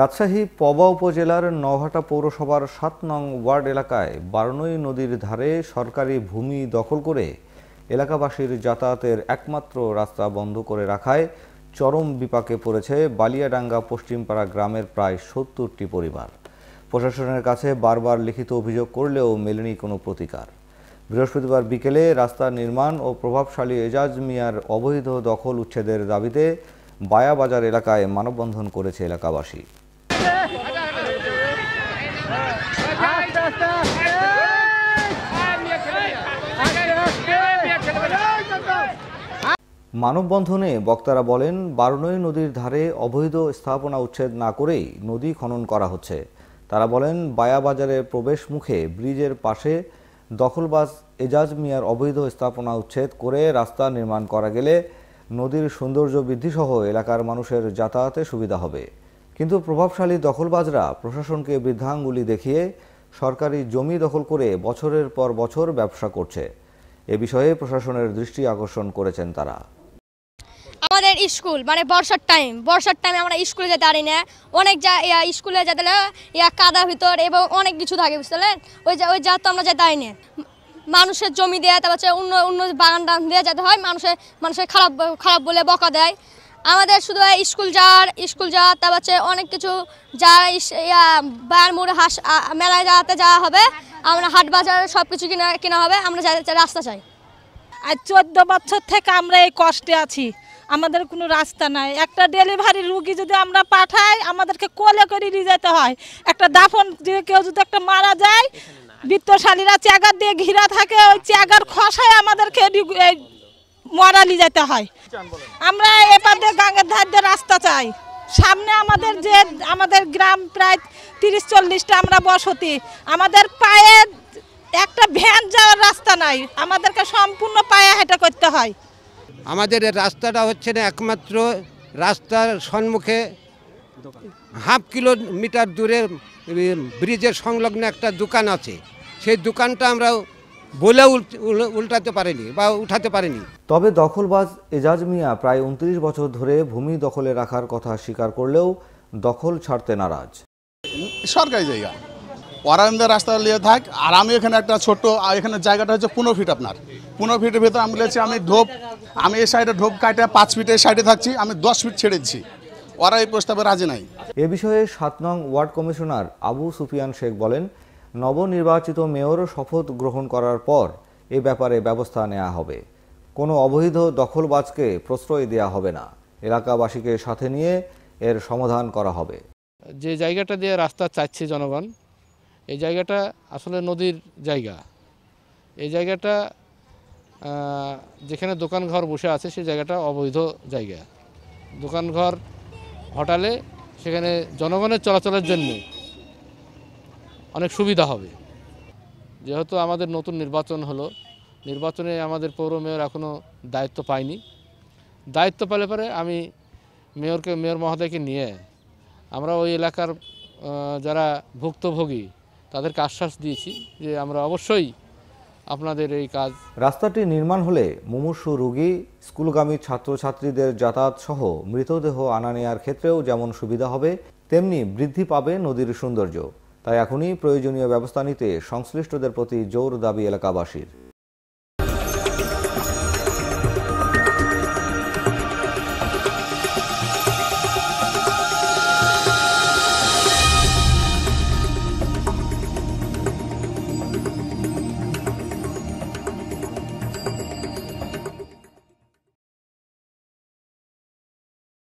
রাজশাহী পবা উপজেলার নহাটা পৌরসভার সাত নং ওয়ার্ড এলাকায় বারনই নদীর ধারে সরকারি ভূমি দখল করে এলাকাবাসীর যাতায়াতের একমাত্র রাস্তা বন্ধ করে রাখায় চরম বিপাকে পড়েছে বালিয়াডাঙ্গা পশ্চিমপাড়া গ্রামের প্রায় সত্তরটি পরিবার প্রশাসনের কাছে বারবার লিখিত অভিযোগ করলেও মেলেনি কোনো প্রতিকার বৃহস্পতিবার বিকেলে রাস্তা নির্মাণ ও প্রভাবশালী এজাজ মিয়ার অবৈধ দখল উচ্ছেদের দাবিতে বায়া বাজার এলাকায় মানববন্ধন করেছে এলাকাবাসী মানববন্ধনে বক্তারা বলেন বারনই নদীর ধারে অবৈধ স্থাপনা উচ্ছেদ না করেই নদী খনন করা হচ্ছে তারা বলেন বায়া প্রবেশ মুখে ব্রিজের পাশে দখলবাজ এজাজ মিয়ার অবৈধ স্থাপনা উচ্ছেদ করে রাস্তা নির্মাণ করা গেলে নদীর সৌন্দর্য বৃদ্ধিসহ এলাকার মানুষের যাতায়াতে সুবিধা হবে কিন্তু প্রভাবশালী দখলবাজরা প্রশাসনকে বৃদ্ধাঙ্গুলি দেখিয়ে সরকারি জমি দখল করে বছরের পর বছর ব্যবসা করছে এ বিষয়ে প্রশাসনের দৃষ্টি আকর্ষণ করেছেন তারা আমাদের স্কুল মানে বর্ষার টাইম বর্ষার টাইমে আমরা স্কুলে যেতে পারি না অনেক যা স্কুলে যেতে ইয়া কাদা ভিতর এবং অনেক কিছু থাকে বুঝলেন ওই যা ওই যা তো আমরা যেতে পারি না মানুষের জমি দেয় তারপর অন্য অন্য বাগান টান দেওয়া যেতে হয় মানুষের মানুষের খারাপ খারাপ বলে বকা দেয় আমাদের শুধু স্কুল যাওয়ার স্কুল যাওয়ার তারপর হচ্ছে অনেক কিছু যারা বার মোড় হাস মেলায় যাওয়াতে যাওয়া হবে আমরা হাট বাজার সব কিছু কিনা কেনা হবে আমরা রাস্তা চাই আর চোদ্দ বছর থেকে আমরা এই কষ্টে আছি আমাদের কোনো রাস্তা নাই একটা ডেলিভারি রুগী যদি আমরা পাঠাই আমাদেরকে কোলে করে নিয়ে যেতে হয় একটা দাফন যদি কেউ যদি একটা মারা যায় বৃত্তশালীরা চ্যাগার দিয়ে ঘিরা থাকে ওই চ্যাগার খসায় আমাদেরকে মরালি যেতে হয় আমরা এপারে গাঙ্গের ধার দিয়ে রাস্তা চাই সামনে আমাদের যে আমাদের গ্রাম প্রায় তিরিশ চল্লিশটা আমরা বসতি আমাদের পায়ে একটা ভ্যান যাওয়ার রাস্তা নাই আমাদেরকে সম্পূর্ণ পায়ে হেঁটে করতে হয় আমাদের রাস্তাটা হচ্ছে না একমাত্র রাস্তার সম্মুখে হাফ কিলোমিটার দূরে ব্রিজের সংলগ্ন একটা দোকান আছে সেই দোকানটা আমরা বলে উল্টাতে পারেনি বা উঠাতে পারেনি তবে দখলবাজ এজাজ মিয়া প্রায় উনত্রিশ বছর ধরে ভূমি দখলে রাখার কথা স্বীকার করলেও দখল ছাড়তে নারাজ সরকারি জায়গা ওয়ারান্দা রাস্তা লিয়ে থাক আর আমি এখানে একটা ছোট এখানে জায়গাটা হচ্ছে পনেরো ফিট আপনার পনেরো ফিটের ভেতরে আমি বলেছি আমি ঢোপ আমি এই সাইডে ঢোপ কাটে পাঁচ ফিটের সাইডে থাকছি আমি দশ ফিট ছেড়ে দিচ্ছি ওরা এই প্রস্তাবে রাজি নাই এ বিষয়ে সাত নং ওয়ার্ড কমিশনার আবু সুফিয়ান শেখ বলেন নবনির্বাচিত মেয়র শপথ গ্রহণ করার পর এ ব্যাপারে ব্যবস্থা নেওয়া হবে কোনো অবৈধ দখলবাজকে প্রশ্রয় দেওয়া হবে না এলাকাবাসীকে সাথে নিয়ে এর সমাধান করা হবে যে জায়গাটা দিয়ে রাস্তা চাচ্ছে জনগণ এই জায়গাটা আসলে নদীর জায়গা এই জায়গাটা যেখানে দোকান ঘর বসে আছে সেই জায়গাটা অবৈধ জায়গা দোকান ঘর হটালে সেখানে জনগণের চলাচলের জন্য অনেক সুবিধা হবে যেহেতু আমাদের নতুন নির্বাচন হলো নির্বাচনে আমাদের পৌর মেয়র এখনও দায়িত্ব পায়নি দায়িত্ব পেলে পরে আমি মেয়রকে মেয়র মহোদয়কে নিয়ে আমরা ওই এলাকার যারা ভুক্তভোগী তাদেরকে আশ্বাস দিয়েছি যে আমরা অবশ্যই আপনাদের এই কাজ রাস্তাটি নির্মাণ হলে মুমূর্ষু রুগী স্কুলগামী ছাত্রছাত্রীদের যাতায়াত সহ মৃতদেহ আনা নেওয়ার ক্ষেত্রেও যেমন সুবিধা হবে তেমনি বৃদ্ধি পাবে নদীর সৌন্দর্য তাই এখনই প্রয়োজনীয় ব্যবস্থা নিতে সংশ্লিষ্টদের প্রতি জোর দাবি এলাকাবাসীর